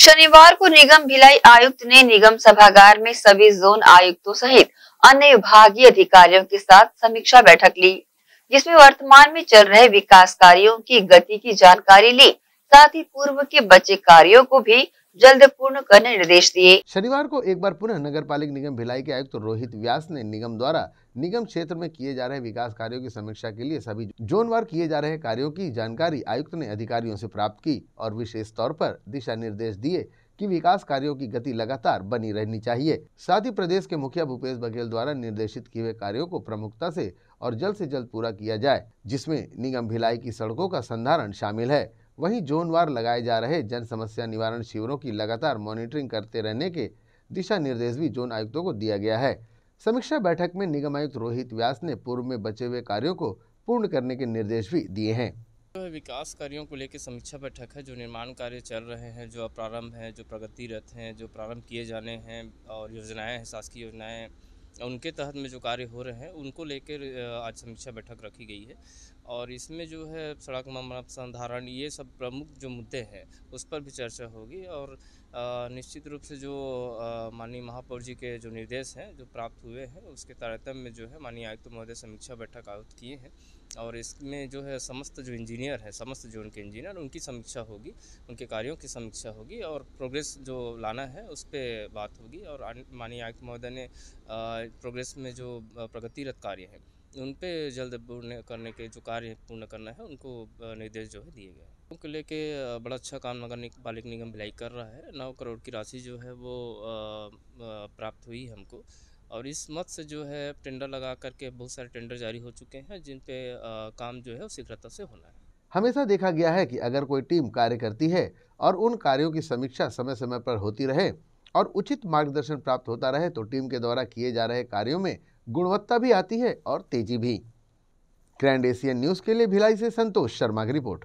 शनिवार को निगम भिलाई आयुक्त ने निगम सभागार में सभी जोन आयुक्तों सहित अन्य विभागीय अधिकारियों के साथ समीक्षा बैठक ली जिसमें वर्तमान में चल रहे विकास कार्यों की गति की जानकारी ली साथ ही पूर्व के बचे कार्यों को भी जल्द पूर्ण करने निर्देश दिए शनिवार को एक बार पुनः नगर पालिक निगम भिलाई के आयुक्त तो रोहित व्यास ने निगम द्वारा निगम क्षेत्र में किए जा रहे विकास कार्यों की समीक्षा के लिए सभी जोनवार किए जा रहे कार्यों की जानकारी आयुक्त ने अधिकारियों से प्राप्त की और विशेष तौर पर दिशा निर्देश दिए कि विकास कार्यों की गति लगातार बनी रहनी चाहिए साथ ही प्रदेश के मुखिया भूपेश बघेल द्वारा निर्देशित किए हुए कार्यो को प्रमुखता से और जल्द से जल्द पूरा किया जाए जिसमें निगम भिलाई की सड़कों का संधारण शामिल है वहीं जोनवार लगाए जा रहे जन समस्या निवारण शिविरों की लगातार मॉनिटरिंग करते रहने के दिशा निर्देश भी जोन आयुक्तों को दिया गया है समीक्षा बैठक में निगम आयुक्त रोहित व्यास ने पूर्व में बचे हुए कार्यों को पूर्ण करने के निर्देश भी दिए हैं विकास कार्यों को लेकर समीक्षा बैठक है जो निर्माण कार्य चल रहे हैं जो प्रारंभ है जो प्रगतिरत हैं जो प्रारंभ किए जाने हैं और योजनाएं हैं शासकीय योजनाएं उनके तहत में जो कार्य हो रहे हैं उनको लेकर आज समीक्षा बैठक रखी गई है और इसमें जो है सड़क मामला संधारण ये सब प्रमुख जो मुद्दे हैं उस पर भी चर्चा होगी और निश्चित रूप से जो माननीय महापौर जी के जो निर्देश हैं जो प्राप्त हुए हैं उसके तारतम्य में जो है माननीय आयुक्त महोदय समीक्षा बैठक आयोजित किए हैं और इसमें जो है समस्त जो इंजीनियर है समस्त जो उनके इंजीनियर उनकी समीक्षा होगी उनके कार्यों की समीक्षा होगी और प्रोग्रेस जो लाना है उस पर बात होगी और माननीय आयुक्त महोदय ने प्रोग्रेस में जो प्रगतिरत कार्य हैं उन पर जल्द पूर्ण करने के जो कार्य पूर्ण करना है उनको निर्देश जो है दिए गए उनको लेके बड़ा अच्छा काम नगर निगम पालिक निगम भिलाई कर रहा है नौ करोड़ की राशि जो है वो प्राप्त हुई हमको और इस मत से जो है टेंडर लगा करके बहुत सारे टेंडर जारी हो चुके हैं जिन पे काम जो है शीघ्रता से होना है हमेशा देखा गया है कि अगर कोई टीम कार्य करती है और उन कार्यों की समीक्षा समय समय पर होती रहे और उचित मार्गदर्शन प्राप्त होता रहे तो टीम के द्वारा किए जा रहे कार्यों में गुणवत्ता भी आती है और तेजी भी ग्रैंड एशियन न्यूज़ के लिए भिलाई से संतोष शर्मा की रिपोर्ट